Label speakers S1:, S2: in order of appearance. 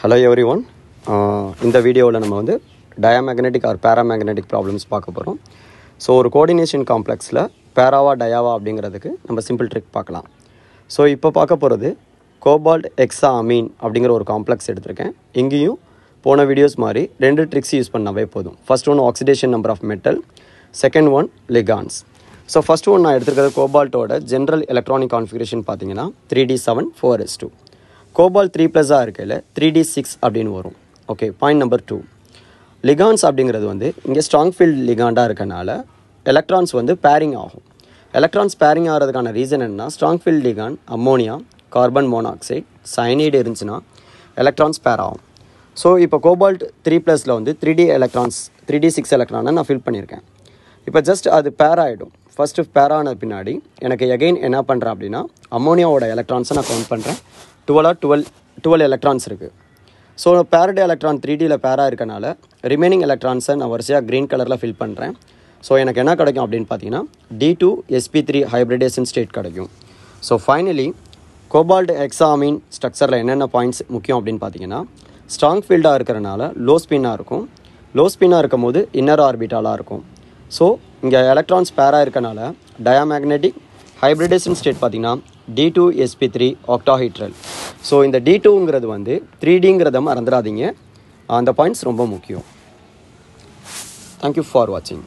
S1: hello every one இந்த வீடியோவில் நம்ம வந்து டயாமேக்னெட்டிக் ஆர் பேராமேக்னெட்டிக் ப்ராப்ளம்ஸ் பார்க்க போகிறோம் ஸோ ஒரு கோஆர்டினேஷன் காம்ப்ளெக்ஸில் பேராவா டயாவா அப்படிங்கிறதுக்கு நம்ம சிம்பிள் ட்ரிக் பார்க்கலாம் ஸோ இப்போ பார்க்க போகிறது கோபால்ட் எக்ஸா அமீன் அப்படிங்கிற ஒரு காம்ப்ளெக்ஸ் எடுத்திருக்கேன் இங்கேயும் போன வீடியோஸ் மாதிரி ரெண்டு ட்ரிக்ஸ் யூஸ் பண்ணாவே போதும் first one oxidation number of metal second one ligands so first one நான் எடுத்துருக்கிறது கோபால்ட்டோட ஜென்ரல் எலக்ட்ரானிக் கான்ஃபிகரேஷன் பார்த்தீங்கன்னா three D seven four S two cobalt three ப்ளஸாக இருக்கையில் த்ரீ டி சிக்ஸ் அப்படின்னு வரும் okay point number two ligands அப்படிங்கிறது வந்து இங்கே ஸ்ட்ராங் ஃபீல்ட் லிகாண்டாக இருக்கனால எலக்ட்ரான்ஸ் வந்து பேரிங் ஆகும் எலக்ட்ரான்ஸ் பேரிங் ஆகிறதுக்கான ரீசன் என்னென்னா strong field ligand ammonia carbon monoxide cyanide இருந்துச்சுன்னா எலக்ட்ரான்ஸ் பேர் ஆகும் ஸோ இப்போ கோபால்ட் த்ரீ ப்ளஸில் வந்து three D electrons three D six எலக்ட்ரானை நான் ஃபில் பண்ணியிருக்கேன் இப்போ ஜஸ்ட் அது பேர் ஆகிடும் ஃபஸ்ட்டு பேர் ஆன பின்னாடி எனக்கு எகெயின் என்ன பண்ணுறேன் அப்படின்னா அமோனியாவோட எலக்ட்ரான்ஸை நான் கவுண்ட் பண்ணுறேன் டுவெலாக டுவெல் டுவெல் எலக்ட்ரான்ஸ் இருக்குது ஸோ பேரடே எலக்ட்ரான் த்ரீ டியில் பேராக இருக்கனால ரிமைனிங் எலக்ட்ரான்ஸை நான் வரிசையாக க்ரீன் கலரில் ஃபில் பண்ணுறேன் ஸோ எனக்கு என்ன கிடைக்கும் அப்படின்னு பார்த்தீங்கன்னா d two s p three hybridisation state கிடைக்கும் ஸோ ஃபைனலி கோபால்ட் எக்ஸாமின் ஸ்ட்ரக்சரில் என்னென்ன பாயிண்ட்ஸ் முக்கியம் அப்படின்னு பார்த்தீங்கன்னா ஸ்ட்ராங் ஃபீல்டாக இருக்கிறனால லோ ஸ்பின்னாக இருக்கும் லோ ஸ்பின்னாக இருக்கும் போது இன்னர் ஆர்பிட்டாலாக இருக்கும் ஸோ இங்கே எலக்ட்ரான்ஸ் பேராக இருக்கனால டயாமேக்னெட்டிக் ஹைப்ரிடேஷன் ஸ்டேட் பார்த்திங்கன்னா d two s p three octahedral so இந்த டி டூங்கிறது வந்து த்ரீ டிங்கிறத மறந்துடாதீங்க அந்த பாயிண்ட்ஸ் ரொம்ப முக்கியம் தேங்க்யூ ஃபார் வாட்சிங்